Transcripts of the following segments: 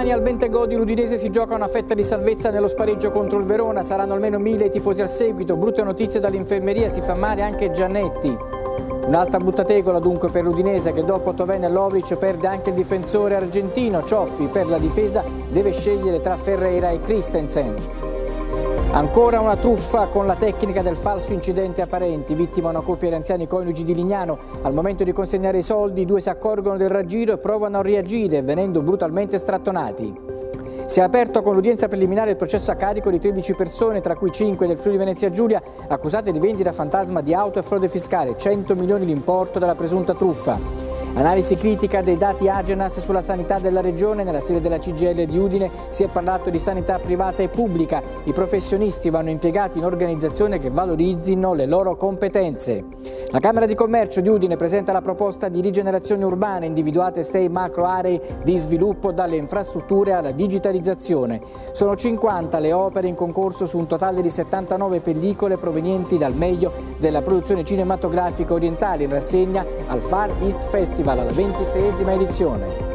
Domani al Bentegodi l'Udinese si gioca una fetta di salvezza nello spareggio contro il Verona, saranno almeno mille i tifosi al seguito, brutte notizie dall'infermeria, si fa male anche Giannetti. Un'altra buttategola dunque per l'Udinese che dopo Toven e Lovic perde anche il difensore argentino, Cioffi per la difesa deve scegliere tra Ferreira e Christensen. Ancora una truffa con la tecnica del falso incidente a parenti, vittima una coppia di anziani coniugi di Lignano. Al momento di consegnare i soldi i due si accorgono del raggiro e provano a reagire venendo brutalmente strattonati. Si è aperto con l'udienza preliminare il processo a carico di 13 persone, tra cui 5 del Friuli Venezia Giulia, accusate di vendita fantasma di auto e frode fiscale, 100 milioni l'importo della presunta truffa. Analisi critica dei dati Agenas sulla sanità della regione. Nella sede della CGL di Udine si è parlato di sanità privata e pubblica. I professionisti vanno impiegati in organizzazioni che valorizzino le loro competenze. La Camera di Commercio di Udine presenta la proposta di rigenerazione urbana, individuate sei macro aree di sviluppo dalle infrastrutture alla digitalizzazione. Sono 50 le opere in concorso su un totale di 79 pellicole provenienti dal meglio della produzione cinematografica orientale in rassegna al Far East Festival Festival alla ventisesima edizione.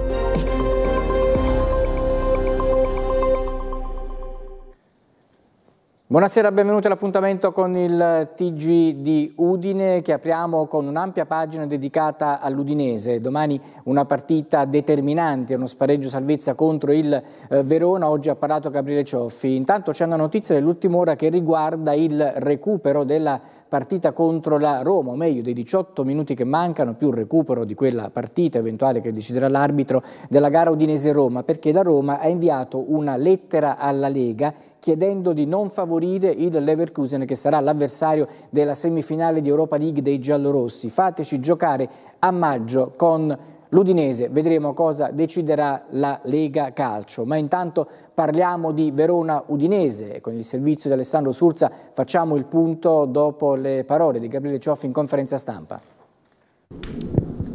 Buonasera, benvenuti all'appuntamento con il TG di Udine che apriamo con un'ampia pagina dedicata all'Udinese. Domani una partita determinante, uno spareggio salvezza contro il eh, Verona, oggi ha parlato Gabriele Cioffi. Intanto c'è una notizia dell'ultima ora che riguarda il recupero della partita contro la Roma, o meglio dei 18 minuti che mancano più il recupero di quella partita eventuale che deciderà l'arbitro della gara Udinese-Roma, perché la Roma ha inviato una lettera alla Lega chiedendo di non favorire il Leverkusen che sarà l'avversario della semifinale di Europa League dei giallorossi. Fateci giocare a maggio con L'Udinese, vedremo cosa deciderà la Lega Calcio, ma intanto parliamo di Verona-Udinese con il servizio di Alessandro Surza facciamo il punto dopo le parole di Gabriele Cioffi in conferenza stampa.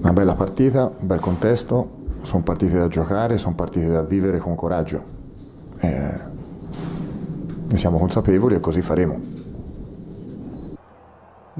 Una bella partita, un bel contesto, sono partite da giocare, sono partite da vivere con coraggio. Eh, ne siamo consapevoli e così faremo.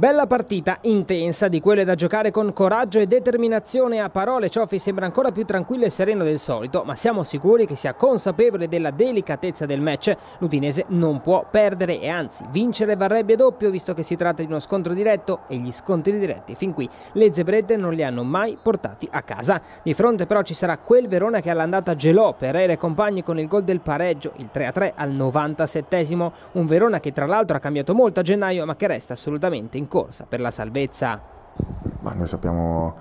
Bella partita, intensa, di quelle da giocare con coraggio e determinazione. A parole Ciofi sembra ancora più tranquillo e sereno del solito, ma siamo sicuri che sia consapevole della delicatezza del match. L'Udinese non può perdere e anzi vincere varrebbe doppio visto che si tratta di uno scontro diretto e gli scontri diretti fin qui le zebrette non li hanno mai portati a casa. Di fronte però ci sarà quel Verona che all'andata gelò Pereira e compagni con il gol del pareggio, il 3-3 al 97 Un Verona che tra l'altro ha cambiato molto a gennaio ma che resta assolutamente in corsa per la salvezza. Ma noi sappiamo,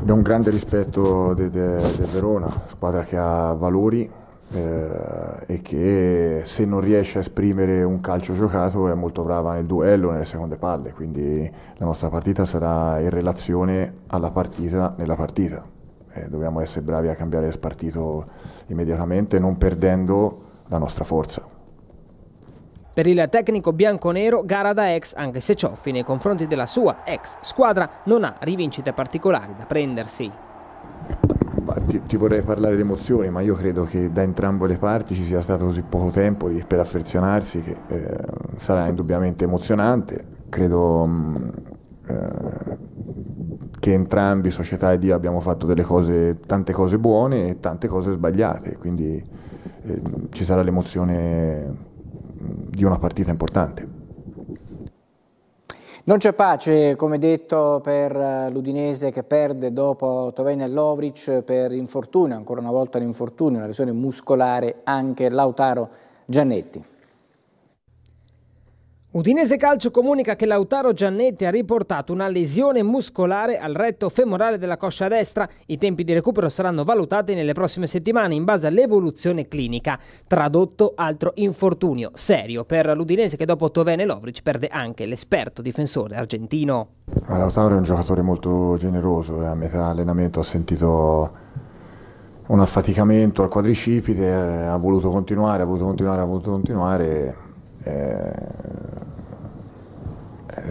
abbiamo un grande rispetto del de, de Verona, squadra che ha valori eh, e che se non riesce a esprimere un calcio giocato è molto brava nel duello, nelle seconde palle, quindi la nostra partita sarà in relazione alla partita nella partita. Eh, dobbiamo essere bravi a cambiare spartito immediatamente non perdendo la nostra forza. Per il tecnico bianconero, gara da ex anche se Cioffi nei confronti della sua ex squadra non ha rivincite particolari da prendersi. Ti, ti, vorrei parlare di emozioni, ma io credo che da entrambe le parti ci sia stato così poco tempo di, per affezionarsi che eh, sarà indubbiamente emozionante. Credo mh, mm, eh, che entrambi, società e Dio, abbiamo fatto cose, tante cose buone e tante cose sbagliate, quindi eh, ci sarà l'emozione di una partita importante. Non c'è pace, come detto, per eh, l'Udinese che perde dopo Tovene e Lovric per infortunio, ancora una volta l'infortunio, una lesione muscolare, anche Lautaro Giannetti. Udinese Calcio comunica che Lautaro Giannetti ha riportato una lesione muscolare al retto femorale della coscia destra. I tempi di recupero saranno valutati nelle prossime settimane in base all'evoluzione clinica. Tradotto altro infortunio serio per l'Udinese che dopo Tovene Lovric perde anche l'esperto difensore argentino. Lautaro è un giocatore molto generoso e eh. a metà allenamento ha sentito un affaticamento al quadricipite, eh, ha voluto continuare, ha voluto continuare, ha voluto continuare. E... Eh,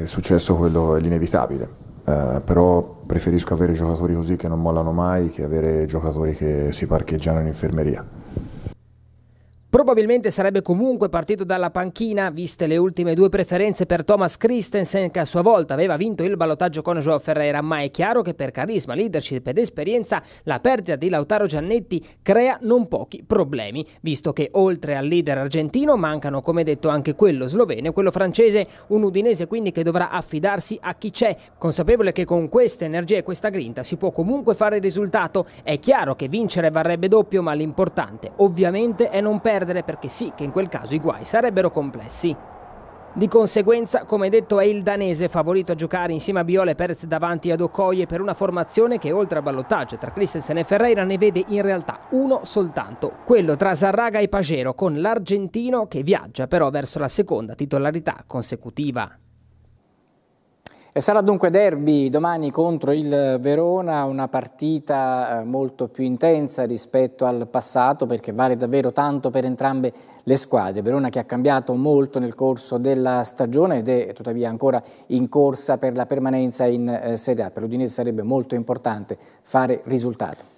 è successo quello è l'inevitabile. Uh, eh, però preferisco avere giocatori così che non mollano mai che avere giocatori che si parcheggiano in infermeria. Probabilmente sarebbe comunque partito dalla panchina, viste le ultime due preferenze per Thomas Christensen, che a sua volta aveva vinto il ballottaggio con Joao Ferreira, ma è chiaro che per carisma, leadership ed esperienza la perdita di Lautaro Giannetti crea non pochi problemi, visto che oltre al leader argentino mancano, come detto, anche quello sloveno e quello francese, un udinese quindi che dovrà affidarsi a chi c'è, consapevole che con questa energia e questa grinta si può comunque fare il risultato. È chiaro che vincere varrebbe doppio, ma l'importante ovviamente è non perdere perdere perché sì che in quel caso i guai sarebbero complessi. Di conseguenza, come detto, è il danese favorito a giocare insieme a Biole e Perez davanti ad Okoye per una formazione che oltre al ballottaggio tra Christensen e Ferreira ne vede in realtà uno soltanto, quello tra Sarraga e Pagero con l'argentino che viaggia però verso la seconda titolarità consecutiva. E sarà dunque derby domani contro il Verona, una partita eh, molto più intensa rispetto al passato perché vale davvero tanto per entrambe le squadre. Verona che ha cambiato molto nel corso della stagione ed è tuttavia ancora in corsa per la permanenza in eh, Serie A. Per l'Udinese sarebbe molto importante fare risultato.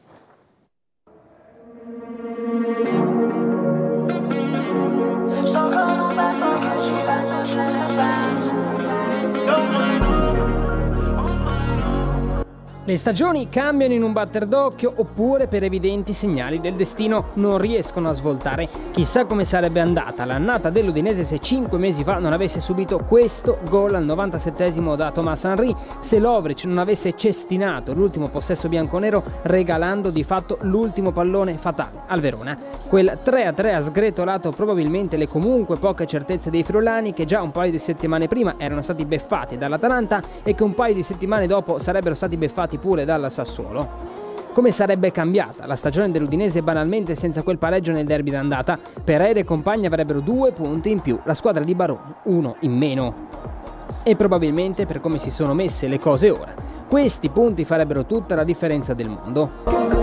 Le stagioni cambiano in un batter d'occhio oppure per evidenti segnali del destino non riescono a svoltare. Chissà come sarebbe andata l'annata dell'Udinese se cinque mesi fa non avesse subito questo gol al 97 da Thomas Henry, se Lovric non avesse cestinato l'ultimo possesso bianconero regalando di fatto l'ultimo pallone fatale al Verona. Quel 3-3 ha sgretolato probabilmente le comunque poche certezze dei friulani che già un paio di settimane prima erano stati beffati dall'Atalanta e che un paio di settimane dopo sarebbero stati beffati arrivati pure dalla Sassuolo. Come sarebbe cambiata la stagione dell'Udinese banalmente senza quel pareggio nel derby d'andata? Pereira e compagni avrebbero due punti in più, la squadra di Baroni uno in meno. E probabilmente per come si sono messe le cose ora, questi punti farebbero tutta la differenza del mondo.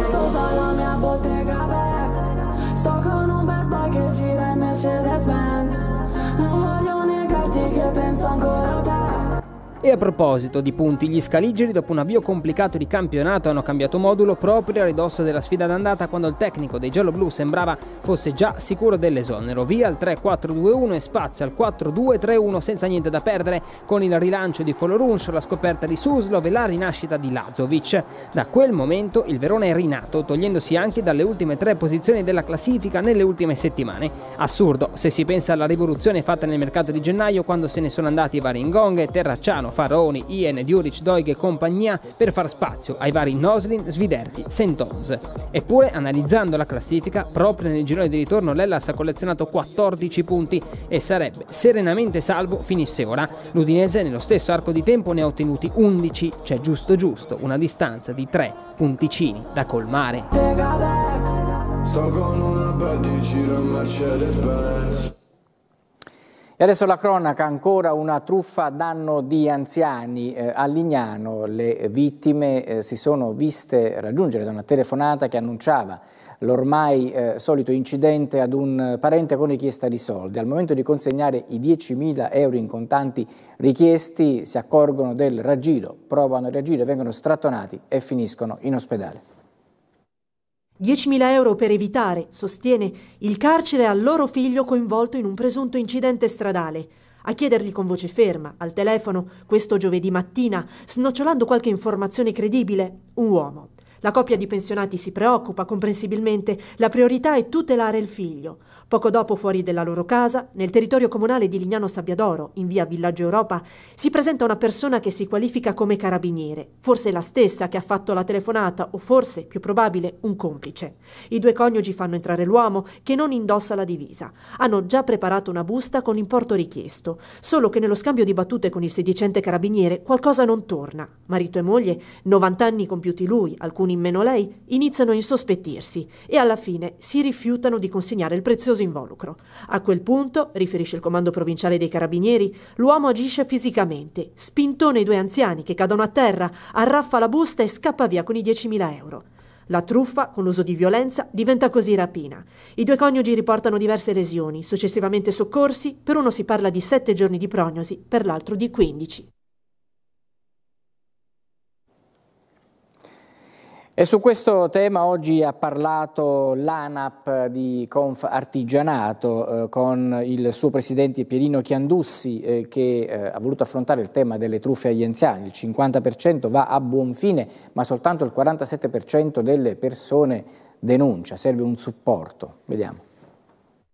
E a proposito di punti, gli scaligeri dopo un avvio complicato di campionato hanno cambiato modulo proprio a ridosso della sfida d'andata quando il tecnico dei gialloblu sembrava fosse già sicuro dell'esonero. Via al 3-4-2-1 e spazio al 4-2-3-1 senza niente da perdere con il rilancio di Folorunsh, la scoperta di Suslov e la rinascita di Lazovic. Da quel momento il Verona è rinato, togliendosi anche dalle ultime tre posizioni della classifica nelle ultime settimane. Assurdo se si pensa alla rivoluzione fatta nel mercato di gennaio quando se ne sono andati vari e Terracciano, Faroni, Ien, Diuric, Doig e compagnia per far spazio ai vari Noslin, Sviderti, Sentons. Eppure, analizzando la classifica, proprio nel girone di ritorno Lellas ha collezionato 14 punti e sarebbe serenamente salvo finisse ora. L'Udinese nello stesso arco di tempo ne ha ottenuti 11, c'è cioè giusto giusto una distanza di 3 punticini da colmare. Sto con una Mercedes-Benz e adesso la cronaca, ancora una truffa a danno di anziani. Eh, a Lignano le vittime eh, si sono viste raggiungere da una telefonata che annunciava l'ormai eh, solito incidente ad un parente con richiesta di soldi. Al momento di consegnare i 10.000 euro in contanti richiesti si accorgono del raggiro, provano a reagire, vengono strattonati e finiscono in ospedale. 10.000 euro per evitare, sostiene, il carcere al loro figlio coinvolto in un presunto incidente stradale. A chiedergli con voce ferma, al telefono, questo giovedì mattina, snocciolando qualche informazione credibile, un uomo. La coppia di pensionati si preoccupa, comprensibilmente, la priorità è tutelare il figlio. Poco dopo, fuori della loro casa, nel territorio comunale di Lignano Sabbiadoro, in via Villaggio Europa, si presenta una persona che si qualifica come carabiniere, forse la stessa che ha fatto la telefonata o forse, più probabile, un complice. I due coniugi fanno entrare l'uomo che non indossa la divisa. Hanno già preparato una busta con l'importo richiesto, solo che nello scambio di battute con il sedicente carabiniere qualcosa non torna. Marito e moglie, 90 anni compiuti lui, alcuni meno lei, iniziano a insospettirsi e alla fine si rifiutano di consegnare il prezioso involucro. A quel punto, riferisce il comando provinciale dei carabinieri, l'uomo agisce fisicamente, spintone i due anziani che cadono a terra, arraffa la busta e scappa via con i 10.000 euro. La truffa, con l'uso di violenza, diventa così rapina. I due coniugi riportano diverse lesioni, successivamente soccorsi, per uno si parla di 7 giorni di prognosi, per l'altro di 15. E su questo tema oggi ha parlato l'ANAP di Conf Artigianato eh, con il suo presidente Pierino Chiandussi eh, che eh, ha voluto affrontare il tema delle truffe agli anziani. Il 50% va a buon fine, ma soltanto il 47% delle persone denuncia. Serve un supporto. Vediamo.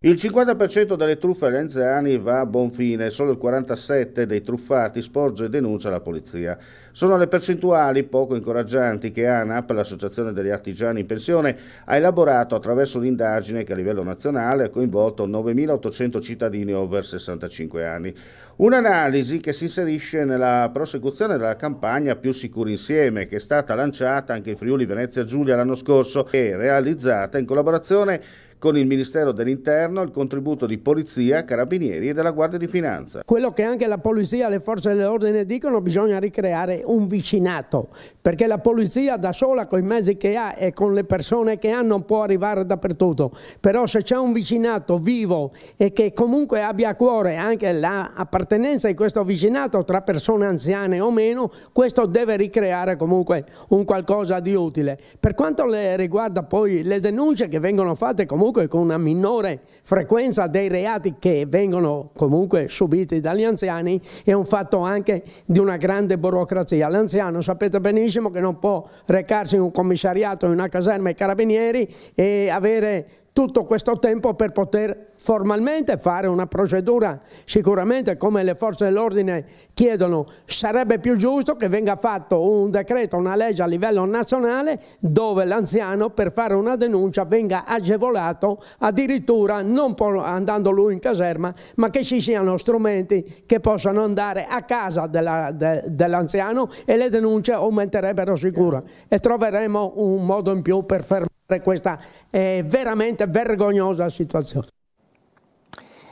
Il 50% delle truffe agli anziani va a buon fine, solo il 47% dei truffati sporge denuncia alla polizia. Sono le percentuali poco incoraggianti che ANAP, l'Associazione degli Artigiani in Pensione, ha elaborato attraverso un'indagine che a livello nazionale ha coinvolto 9.800 cittadini over 65 anni. Un'analisi che si inserisce nella prosecuzione della campagna Più Sicuri Insieme, che è stata lanciata anche in Friuli Venezia Giulia l'anno scorso e realizzata in collaborazione con il Ministero dell'Interno, il contributo di Polizia, Carabinieri e della Guardia di Finanza. Quello che anche la Polizia e le forze dell'ordine dicono, bisogna ricreare un vicinato, perché la Polizia da sola con i mezzi che ha e con le persone che ha non può arrivare dappertutto, però se c'è un vicinato vivo e che comunque abbia a cuore anche l'appartenenza la di questo vicinato tra persone anziane o meno, questo deve ricreare comunque un qualcosa di utile. Per quanto le riguarda poi le denunce che vengono fatte comunque comunque con una minore frequenza dei reati che vengono comunque subiti dagli anziani è un fatto anche di una grande burocrazia. L'anziano sapete benissimo che non può recarsi in un commissariato, in una caserma ai carabinieri e avere tutto questo tempo per poter formalmente fare una procedura, sicuramente come le forze dell'ordine chiedono, sarebbe più giusto che venga fatto un decreto, una legge a livello nazionale dove l'anziano per fare una denuncia venga agevolato addirittura non andando lui in caserma, ma che ci siano strumenti che possano andare a casa dell'anziano e le denunce aumenterebbero sicuro e troveremo un modo in più per fermare questa eh, veramente vergognosa situazione.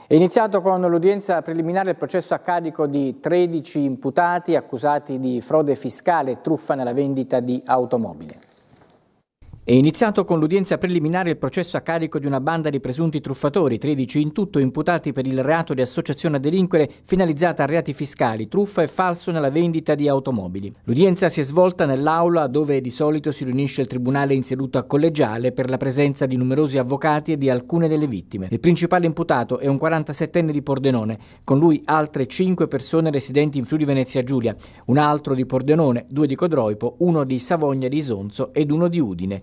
È iniziato con l'udienza preliminare il processo a carico di 13 imputati accusati di frode fiscale e truffa nella vendita di automobili. È iniziato con l'udienza preliminare il processo a carico di una banda di presunti truffatori, 13 in tutto imputati per il reato di associazione a delinquere finalizzata a reati fiscali, truffa e falso nella vendita di automobili. L'udienza si è svolta nell'aula dove di solito si riunisce il tribunale in seduta collegiale per la presenza di numerosi avvocati e di alcune delle vittime. Il principale imputato è un 47enne di Pordenone, con lui altre 5 persone residenti in Friuli Venezia Giulia, un altro di Pordenone, due di Codroipo, uno di Savogna di Isonzo ed uno di Udine.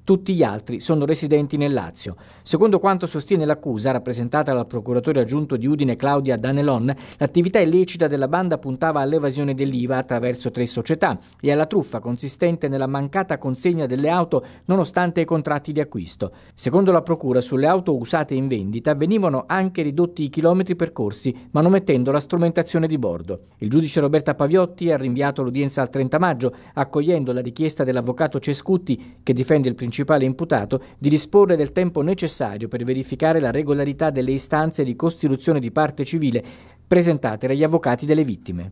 Tutti gli altri sono residenti nel Lazio. Secondo quanto sostiene l'accusa, rappresentata dal procuratore aggiunto di Udine Claudia Danelon, l'attività illecita della banda puntava all'evasione dell'IVA attraverso tre società e alla truffa consistente nella mancata consegna delle auto nonostante i contratti di acquisto. Secondo la procura, sulle auto usate in vendita venivano anche ridotti i chilometri percorsi, manomettendo la strumentazione di bordo. Il giudice Roberta Paviotti ha rinviato l'udienza al 30 maggio, accogliendo la richiesta dell'avvocato Cescutti, che difende il principio principale imputato di disporre del tempo necessario per verificare la regolarità delle istanze di costituzione di parte civile presentate dagli avvocati delle vittime.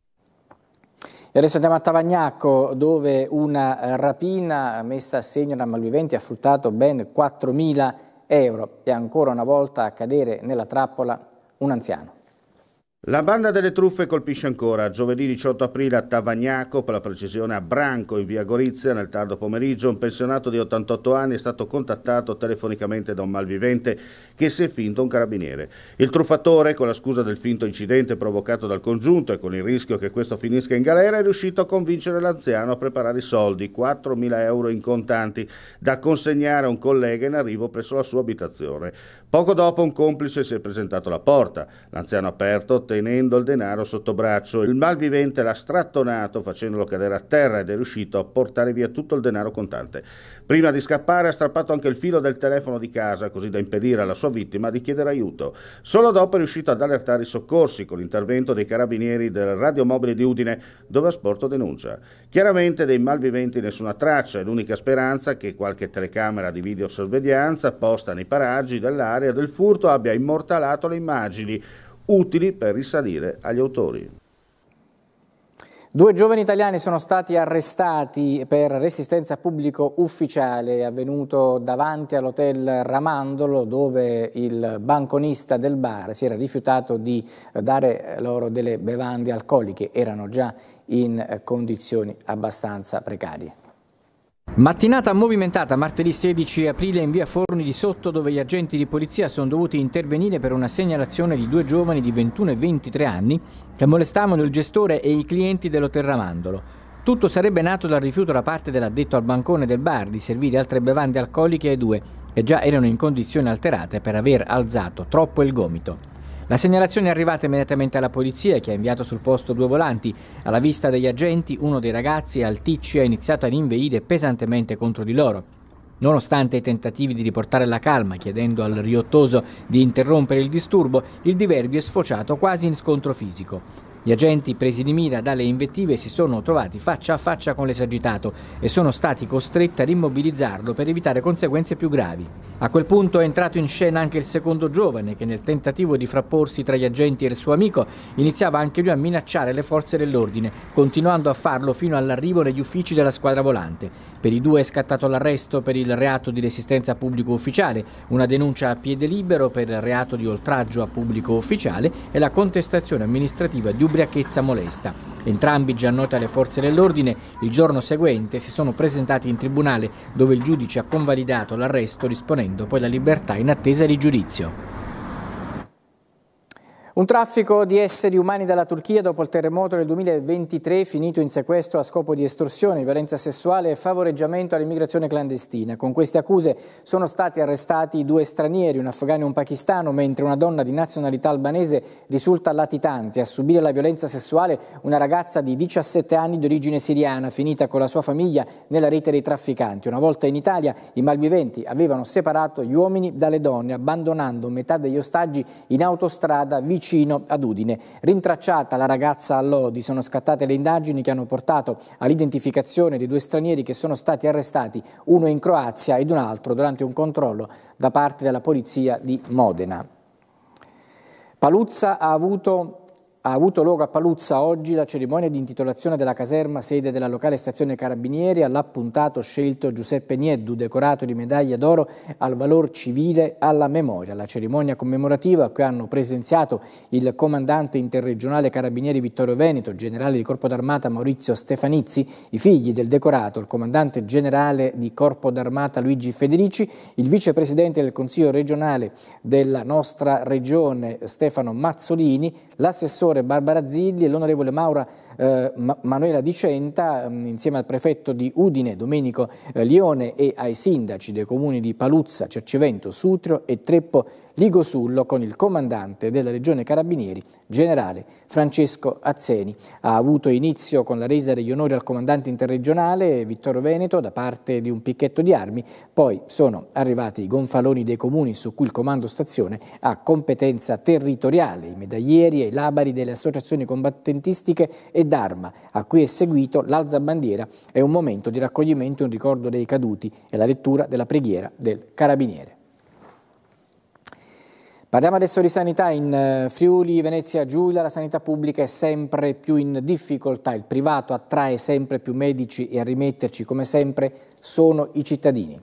E adesso andiamo a Tavagnacco dove una rapina messa a segno da malviventi ha fruttato ben 4.000 euro e ancora una volta a cadere nella trappola un anziano. La banda delle truffe colpisce ancora. Giovedì 18 aprile a Tavagnaco, per la precisione a Branco in via Gorizia, nel tardo pomeriggio, un pensionato di 88 anni è stato contattato telefonicamente da un malvivente che si è finto un carabiniere. Il truffatore, con la scusa del finto incidente provocato dal congiunto e con il rischio che questo finisca in galera, è riuscito a convincere l'anziano a preparare i soldi, 4.000 euro in contanti, da consegnare a un collega in arrivo presso la sua abitazione. Poco dopo un complice si è presentato alla porta. L'anziano aperto tenendo il denaro sotto braccio. Il malvivente l'ha strattonato facendolo cadere a terra ed è riuscito a portare via tutto il denaro contante. Prima di scappare ha strappato anche il filo del telefono di casa così da impedire alla sua vittima di chiedere aiuto. Solo dopo è riuscito ad allertare i soccorsi con l'intervento dei carabinieri del radiomobile di Udine dove ha sporto denuncia. Chiaramente dei malviventi nessuna traccia e l'unica speranza che qualche telecamera di videosorveglianza posta nei paraggi dell'area del furto abbia immortalato le immagini utili per risalire agli autori. Due giovani italiani sono stati arrestati per resistenza pubblico ufficiale avvenuto davanti all'hotel Ramandolo dove il banconista del bar si era rifiutato di dare loro delle bevande alcoliche, erano già in condizioni abbastanza precarie. Mattinata movimentata martedì 16 aprile in via Forni di Sotto dove gli agenti di polizia sono dovuti intervenire per una segnalazione di due giovani di 21 e 23 anni che molestavano il gestore e i clienti dello Terramandolo. Tutto sarebbe nato dal rifiuto da parte dell'addetto al bancone del bar di servire altre bevande alcoliche ai due che già erano in condizioni alterate per aver alzato troppo il gomito. La segnalazione è arrivata immediatamente alla polizia che ha inviato sul posto due volanti. Alla vista degli agenti, uno dei ragazzi, Alticci, ha iniziato ad inveire pesantemente contro di loro. Nonostante i tentativi di riportare la calma, chiedendo al riottoso di interrompere il disturbo, il diverbio è sfociato quasi in scontro fisico. Gli agenti presi di mira dalle invettive si sono trovati faccia a faccia con l'esagitato e sono stati costretti ad immobilizzarlo per evitare conseguenze più gravi. A quel punto è entrato in scena anche il secondo giovane che nel tentativo di frapporsi tra gli agenti e il suo amico iniziava anche lui a minacciare le forze dell'ordine, continuando a farlo fino all'arrivo negli uffici della squadra volante. Per i due è scattato l'arresto per il reato di resistenza a pubblico ufficiale, una denuncia a piede libero per il reato di oltraggio a pubblico ufficiale e la contestazione amministrativa di ubriacato ubriachezza molesta. Entrambi, già noti alle forze dell'ordine, il giorno seguente si sono presentati in tribunale dove il giudice ha convalidato l'arresto disponendo poi la libertà in attesa di giudizio. Un traffico di esseri umani dalla Turchia dopo il terremoto del 2023 finito in sequestro a scopo di estorsione, violenza sessuale e favoreggiamento all'immigrazione clandestina. Con queste accuse sono stati arrestati due stranieri, un afghano e un pakistano, mentre una donna di nazionalità albanese risulta latitante. A subire la violenza sessuale una ragazza di 17 anni di origine siriana, finita con la sua famiglia nella rete dei trafficanti. Una volta in Italia i malviventi avevano separato gli uomini dalle donne, abbandonando metà degli ostaggi in autostrada vicino vicino ad Udine. Rintracciata la ragazza a Lodi, sono scattate le indagini che hanno portato all'identificazione di due stranieri che sono stati arrestati, uno in Croazia ed un altro durante un controllo da parte della polizia di Modena. Paluzza ha avuto ha avuto luogo a Paluzza oggi la cerimonia di intitolazione della caserma sede della locale stazione Carabinieri all'appuntato scelto Giuseppe Nieddu, decorato di medaglia d'oro al valor civile alla memoria. La cerimonia commemorativa a cui hanno presenziato il comandante interregionale Carabinieri Vittorio Veneto, generale di Corpo d'Armata Maurizio Stefanizzi, i figli del decorato, il comandante generale di Corpo d'Armata Luigi Federici, il vicepresidente del Consiglio regionale della nostra regione Stefano Mazzolini, l'assessore professore Barbara Zilli e l'onorevole Maura eh, Ma Manuela Dicenta, mm, insieme al prefetto di Udine Domenico eh, Lione e ai sindaci dei comuni di Paluzza, Cercivento, Sutrio e Treppo Ligosullo con il comandante della Legione Carabinieri, generale Francesco Azzeni. Ha avuto inizio con la resa degli onori al comandante interregionale Vittorio Veneto da parte di un picchetto di armi, poi sono arrivati i gonfaloni dei comuni su cui il comando stazione ha competenza territoriale, i medaglieri e i labari delle associazioni combattentistiche e d'arma, a cui è seguito l'alza bandiera e un momento di raccoglimento in ricordo dei caduti e la lettura della preghiera del carabiniere. Parliamo adesso di sanità in eh, Friuli, Venezia, Giulia, la sanità pubblica è sempre più in difficoltà, il privato attrae sempre più medici e a rimetterci come sempre sono i cittadini.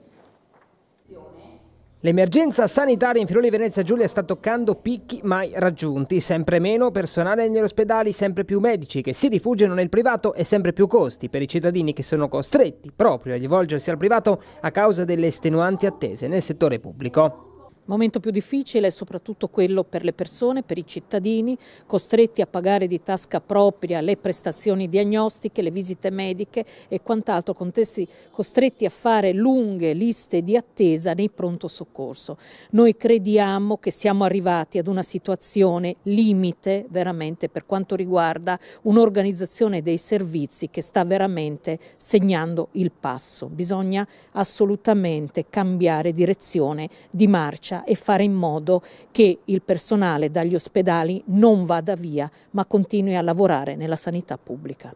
L'emergenza sanitaria in Friuli Venezia Giulia sta toccando picchi mai raggiunti, sempre meno personale negli ospedali, sempre più medici che si rifugiano nel privato e sempre più costi per i cittadini che sono costretti proprio a rivolgersi al privato a causa delle estenuanti attese nel settore pubblico momento più difficile è soprattutto quello per le persone, per i cittadini, costretti a pagare di tasca propria le prestazioni diagnostiche, le visite mediche e quant'altro, costretti a fare lunghe liste di attesa nei pronto soccorso. Noi crediamo che siamo arrivati ad una situazione limite veramente per quanto riguarda un'organizzazione dei servizi che sta veramente segnando il passo. Bisogna assolutamente cambiare direzione di marcia sanità e fare in modo che il personale dagli ospedali non vada via ma continui a lavorare nella sanità pubblica.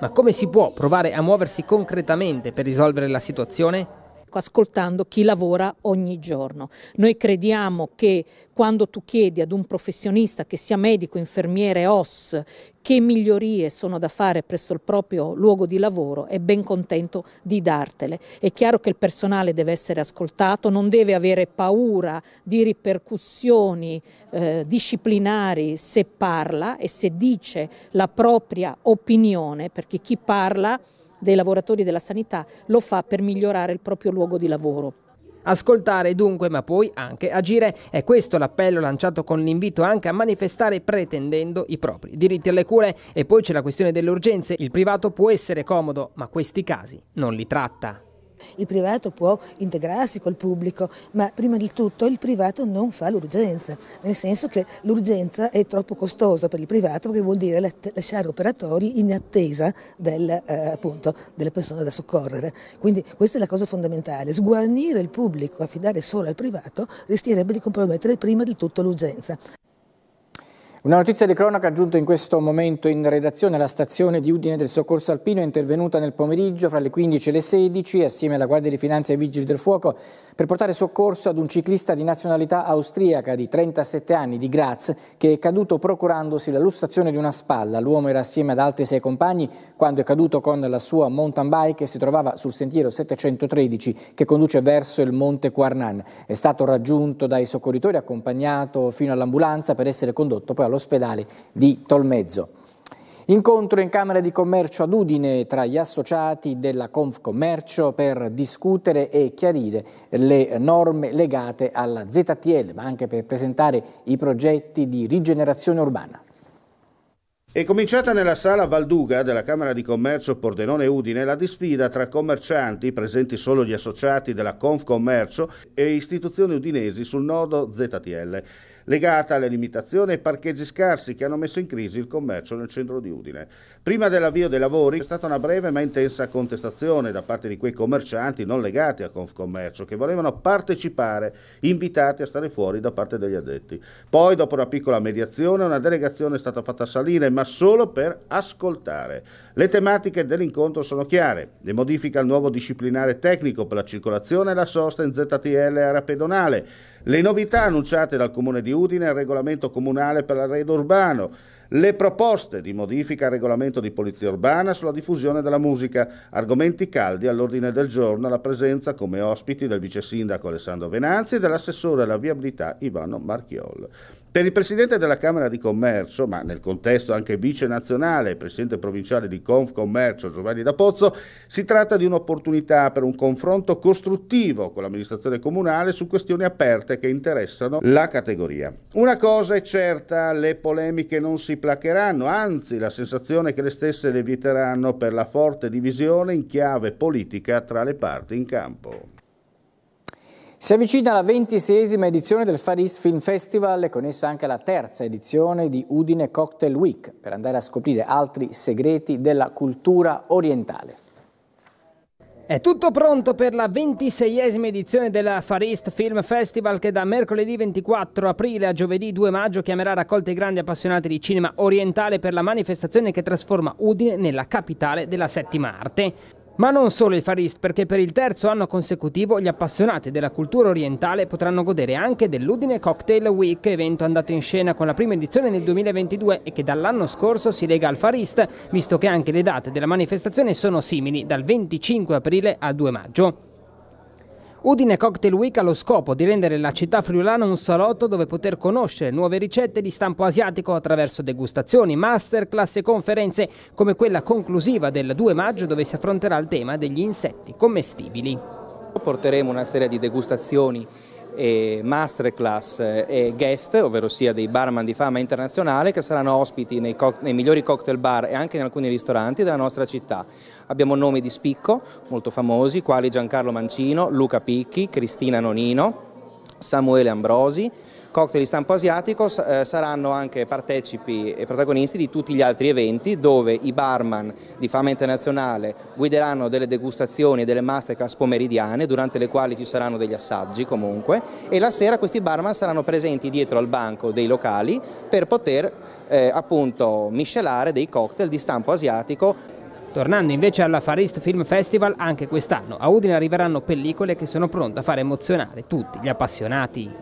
Ma come si può provare a muoversi concretamente per risolvere la situazione? ascoltando chi lavora ogni giorno. Noi crediamo che quando tu chiedi ad un professionista che sia medico, infermiere, OS, che migliorie sono da fare presso il proprio luogo di lavoro, è ben contento di dartele. È chiaro che il personale deve essere ascoltato, non deve avere paura di ripercussioni eh, disciplinari se parla e se dice la propria opinione, perché chi parla dei lavoratori della sanità, lo fa per migliorare il proprio luogo di lavoro. Ascoltare dunque, ma poi anche agire, è questo l'appello lanciato con l'invito anche a manifestare pretendendo i propri diritti alle cure. E poi c'è la questione delle urgenze, il privato può essere comodo, ma questi casi non li tratta. Il privato può integrarsi col pubblico, ma prima di tutto il privato non fa l'urgenza, nel senso che l'urgenza è troppo costosa per il privato perché vuol dire lasciare operatori in attesa del, eh, appunto, delle persone da soccorrere. Quindi questa è la cosa fondamentale, sguarnire il pubblico, affidare solo al privato rischierebbe di compromettere prima di tutto l'urgenza. Una notizia di cronaca giunta in questo momento in redazione alla stazione di Udine del Soccorso Alpino è intervenuta nel pomeriggio fra le 15 e le 16 assieme alla Guardia di Finanza e ai Vigili del Fuoco per portare soccorso ad un ciclista di nazionalità austriaca di 37 anni di Graz che è caduto procurandosi la lussazione di una spalla. L'uomo era assieme ad altri sei compagni quando è caduto con la sua mountain bike e si trovava sul sentiero 713 che conduce verso il monte Quarnan. È stato raggiunto dai soccorritori accompagnato fino all'ambulanza per essere condotto poi all'ospedale di Tolmezzo. Incontro in Camera di Commercio ad Udine tra gli associati della Confcommercio per discutere e chiarire le norme legate alla ZTL, ma anche per presentare i progetti di rigenerazione urbana. È cominciata nella sala Valduga della Camera di Commercio Pordenone Udine la disfida tra commercianti, presenti solo gli associati della Confcommercio, e istituzioni udinesi sul nodo ZTL legata alle limitazioni ai parcheggi scarsi che hanno messo in crisi il commercio nel centro di Udine. Prima dell'avvio dei lavori è stata una breve ma intensa contestazione da parte di quei commercianti non legati a Confcommercio che volevano partecipare, invitati a stare fuori da parte degli addetti. Poi, dopo una piccola mediazione, una delegazione è stata fatta salire, ma solo per ascoltare. Le tematiche dell'incontro sono chiare: le modifiche al nuovo disciplinare tecnico per la circolazione e la sosta in ZTL area pedonale le novità annunciate dal Comune di Udine al regolamento comunale per l'arredo urbano, le proposte di modifica al regolamento di polizia urbana sulla diffusione della musica, argomenti caldi all'ordine del giorno, la presenza come ospiti del vice sindaco Alessandro Venanzi e dell'assessore alla viabilità Ivano Marchiol. Per il Presidente della Camera di Commercio, ma nel contesto anche vice nazionale e Presidente provinciale di Confcommercio Giovanni da Pozzo, si tratta di un'opportunità per un confronto costruttivo con l'amministrazione comunale su questioni aperte che interessano la categoria. Una cosa è certa, le polemiche non si placheranno, anzi la sensazione che le stesse le leviteranno per la forte divisione in chiave politica tra le parti in campo. Si avvicina la ventisesima edizione del Far East Film Festival e con esso anche la terza edizione di Udine Cocktail Week per andare a scoprire altri segreti della cultura orientale. È tutto pronto per la ventiseiesima edizione del Far East Film Festival che da mercoledì 24 aprile a giovedì 2 maggio chiamerà raccolte grandi appassionati di cinema orientale per la manifestazione che trasforma Udine nella capitale della settima arte. Ma non solo il Far East, perché per il terzo anno consecutivo gli appassionati della cultura orientale potranno godere anche dell'Udine Cocktail Week, evento andato in scena con la prima edizione nel 2022 e che dall'anno scorso si lega al Far East, visto che anche le date della manifestazione sono simili, dal 25 aprile al 2 maggio. Udine Cocktail Week ha lo scopo di rendere la città friulana un salotto dove poter conoscere nuove ricette di stampo asiatico attraverso degustazioni, masterclass e conferenze come quella conclusiva del 2 maggio dove si affronterà il tema degli insetti commestibili. Porteremo una serie di degustazioni e masterclass e guest, ovvero sia dei barman di fama internazionale che saranno ospiti nei, nei migliori cocktail bar e anche in alcuni ristoranti della nostra città. Abbiamo nomi di spicco molto famosi quali Giancarlo Mancino, Luca Picchi, Cristina Nonino, Samuele Ambrosi, cocktail di stampo asiatico eh, saranno anche partecipi e protagonisti di tutti gli altri eventi dove i barman di fama internazionale guideranno delle degustazioni e delle masterclass pomeridiane durante le quali ci saranno degli assaggi comunque e la sera questi barman saranno presenti dietro al banco dei locali per poter eh, appunto miscelare dei cocktail di stampo asiatico Tornando invece alla Far East Film Festival, anche quest'anno a Udine arriveranno pellicole che sono pronte a far emozionare tutti gli appassionati.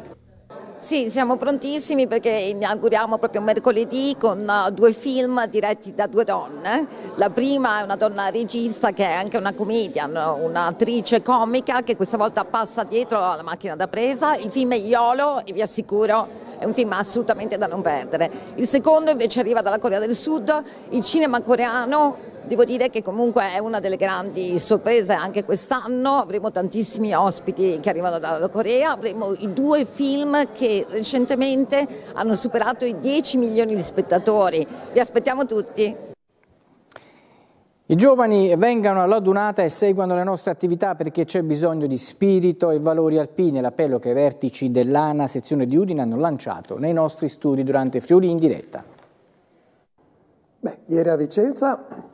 Sì, siamo prontissimi perché inauguriamo proprio mercoledì con eh, due film diretti da due donne. La prima è una donna regista che è anche una comedian, un'attrice comica che questa volta passa dietro alla macchina da presa. Il film è Iolo e vi assicuro è un film assolutamente da non perdere. Il secondo invece arriva dalla Corea del Sud, il cinema coreano Devo dire che comunque è una delle grandi sorprese anche quest'anno, avremo tantissimi ospiti che arrivano dalla Corea, avremo i due film che recentemente hanno superato i 10 milioni di spettatori, vi aspettiamo tutti. I giovani vengano all'adunata e seguano le nostre attività perché c'è bisogno di spirito e valori alpini, l'appello che i vertici dell'ANA sezione di Udine hanno lanciato nei nostri studi durante Friuli in diretta. Beh, ieri a Vicenza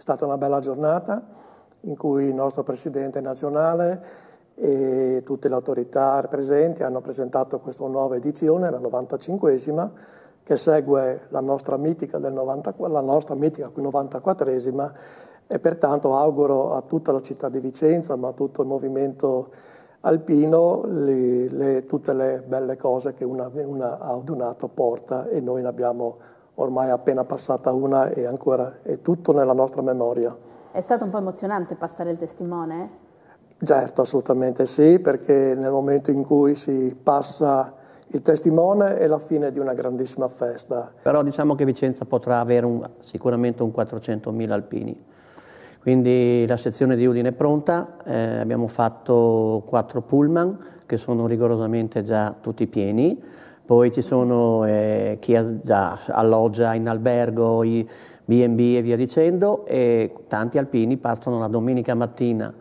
è stata una bella giornata in cui il nostro Presidente nazionale e tutte le autorità presenti hanno presentato questa nuova edizione, la 95esima, che segue la nostra mitica del 90, la nostra mitica 94esima e pertanto auguro a tutta la città di Vicenza, ma a tutto il movimento alpino, le, le, tutte le belle cose che una, una, ad porta e noi ne abbiamo ormai è appena passata una e ancora è tutto nella nostra memoria. È stato un po' emozionante passare il testimone? Certo, assolutamente sì, perché nel momento in cui si passa il testimone è la fine di una grandissima festa. Però diciamo che Vicenza potrà avere un, sicuramente un 400.000 alpini. Quindi la sezione di Udine è pronta, eh, abbiamo fatto quattro pullman che sono rigorosamente già tutti pieni poi ci sono eh, chi alloggia in albergo, i B&B e via dicendo e tanti alpini partono la domenica mattina,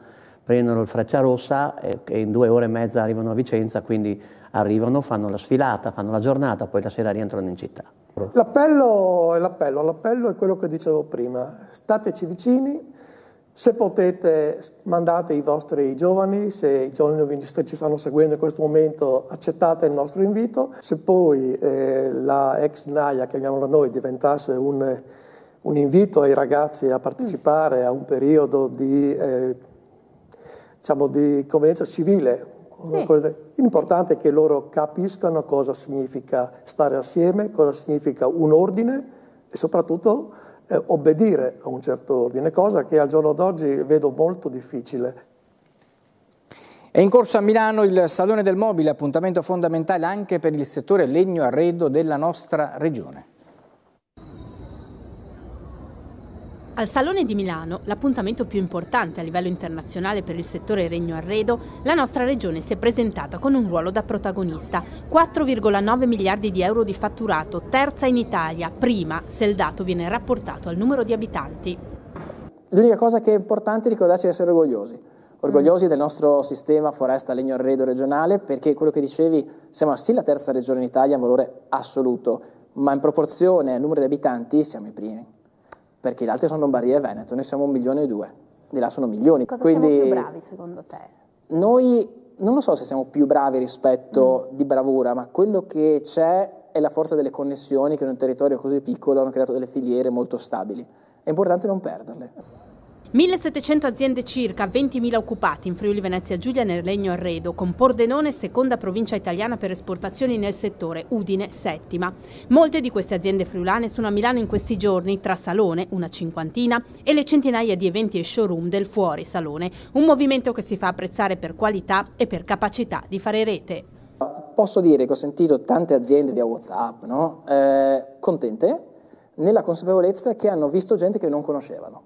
prendono il Frecciarossa e, eh, e in due ore e mezza arrivano a Vicenza, quindi arrivano, fanno la sfilata, fanno la giornata, poi la sera rientrano in città. L'appello è l'appello, l'appello è quello che dicevo prima, stateci vicini, se potete mandate i vostri giovani, se i giovani ci stanno seguendo in questo momento accettate il nostro invito, se poi eh, la ex NAIA, chiamiamola noi, diventasse un, un, invito ai ragazzi a partecipare a un periodo di, eh, diciamo di convenza civile, sì. L'importante è che loro capiscano cosa significa stare assieme, cosa significa un ordine e soprattutto eh, obbedire a un certo ordine, cosa che al giorno d'oggi vedo molto difficile. È in corso a Milano il Salone del Mobile, appuntamento fondamentale anche per il settore legno-arredo della nostra regione. Al Salone di Milano, l'appuntamento più importante a livello internazionale per il settore regno arredo, la nostra regione si è presentata con un ruolo da protagonista. 4,9 miliardi di euro di fatturato, terza in Italia, prima se il dato viene rapportato al numero di abitanti. L'unica cosa che è importante è ricordarci di essere orgogliosi. Orgogliosi mm. del nostro sistema foresta legno arredo regionale perché quello che dicevi, siamo sì la terza regione in Italia in valore assoluto, ma in proporzione al numero di abitanti siamo i primi perché gli altri sono Lombardia e Veneto, noi siamo un milione e due, di là sono milioni. Cosa Quindi, siamo più bravi secondo te? Noi non lo so se siamo più bravi rispetto mm. di bravura, ma quello che c'è è la forza delle connessioni che in un territorio così piccolo hanno creato delle filiere molto stabili. È importante non perderle. 1700 aziende circa, 20.000 occupati in Friuli Venezia Giulia nel Legno Arredo, con Pordenone seconda provincia italiana per esportazioni nel settore, Udine settima. Molte di queste aziende friulane sono a Milano in questi giorni, tra Salone, una cinquantina, e le centinaia di eventi e showroom del Fuori Salone, un movimento che si fa apprezzare per qualità e per capacità di fare rete. Posso dire che ho sentito tante aziende via Whatsapp, no? eh, contente, nella consapevolezza che hanno visto gente che non conoscevano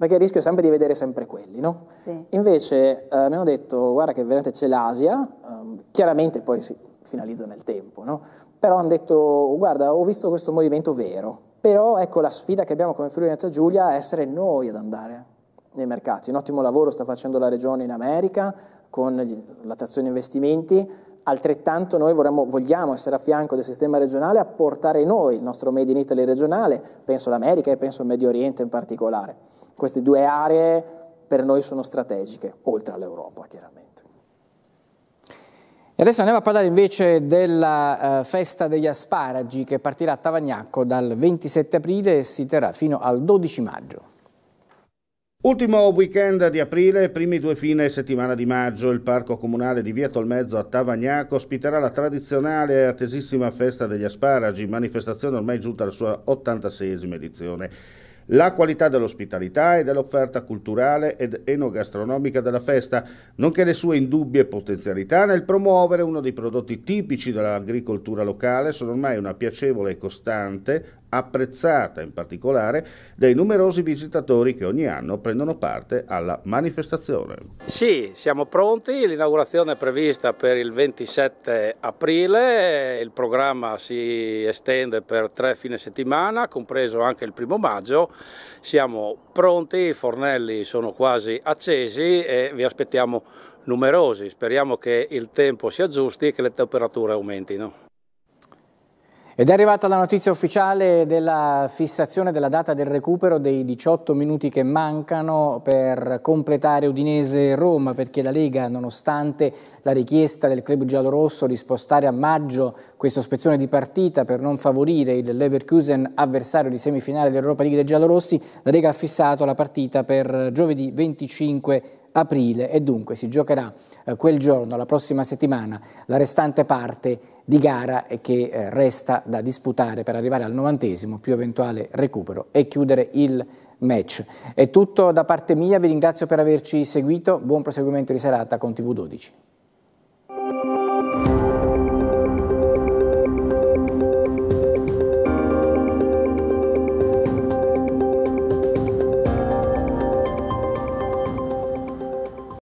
perché il rischio è sempre di vedere sempre quelli, no? Sì. Invece eh, mi hanno detto, guarda che veramente c'è l'Asia, ehm, chiaramente poi si finalizza nel tempo, no? Però hanno detto, guarda, ho visto questo movimento vero, però ecco la sfida che abbiamo come Friuli Venezia Giulia è essere noi ad andare nei mercati. Un ottimo lavoro sta facendo la regione in America con la l'attrazione investimenti, altrettanto noi vorremmo, vogliamo essere a fianco del sistema regionale a portare noi il nostro Made in Italy regionale, penso all'America e penso al Medio Oriente in particolare. Queste due aree per noi sono strategiche, oltre all'Europa chiaramente. E adesso andiamo a parlare invece della eh, festa degli asparagi che partirà a Tavagnacco dal 27 aprile e si terrà fino al 12 maggio. Ultimo weekend di aprile, primi due fine settimana di maggio, il Parco Comunale di Via Tolmezzo a Tavagnacco ospiterà la tradizionale e attesissima festa degli asparagi, manifestazione ormai giunta alla sua 86esima edizione la qualità dell'ospitalità e dell'offerta culturale ed enogastronomica della festa, nonché le sue indubbie potenzialità nel promuovere uno dei prodotti tipici dell'agricoltura locale sono ormai una piacevole e costante apprezzata in particolare dai numerosi visitatori che ogni anno prendono parte alla manifestazione. Sì, siamo pronti, l'inaugurazione è prevista per il 27 aprile, il programma si estende per tre fine settimana, compreso anche il primo maggio, siamo pronti, i fornelli sono quasi accesi e vi aspettiamo numerosi, speriamo che il tempo si aggiusti e che le temperature aumentino. Ed è arrivata la notizia ufficiale della fissazione della data del recupero dei 18 minuti che mancano per completare Udinese-Roma, perché la Lega, nonostante la richiesta del club giallorosso di spostare a maggio questa spezzone di partita per non favorire il Leverkusen avversario di semifinale dell'Europa League dei giallorossi, la Lega ha fissato la partita per giovedì 25 aprile e dunque si giocherà eh, quel giorno, la prossima settimana, la restante parte di gara eh, che eh, resta da disputare per arrivare al novantesimo più eventuale recupero e chiudere il match. È tutto da parte mia, vi ringrazio per averci seguito, buon proseguimento di serata con TV12.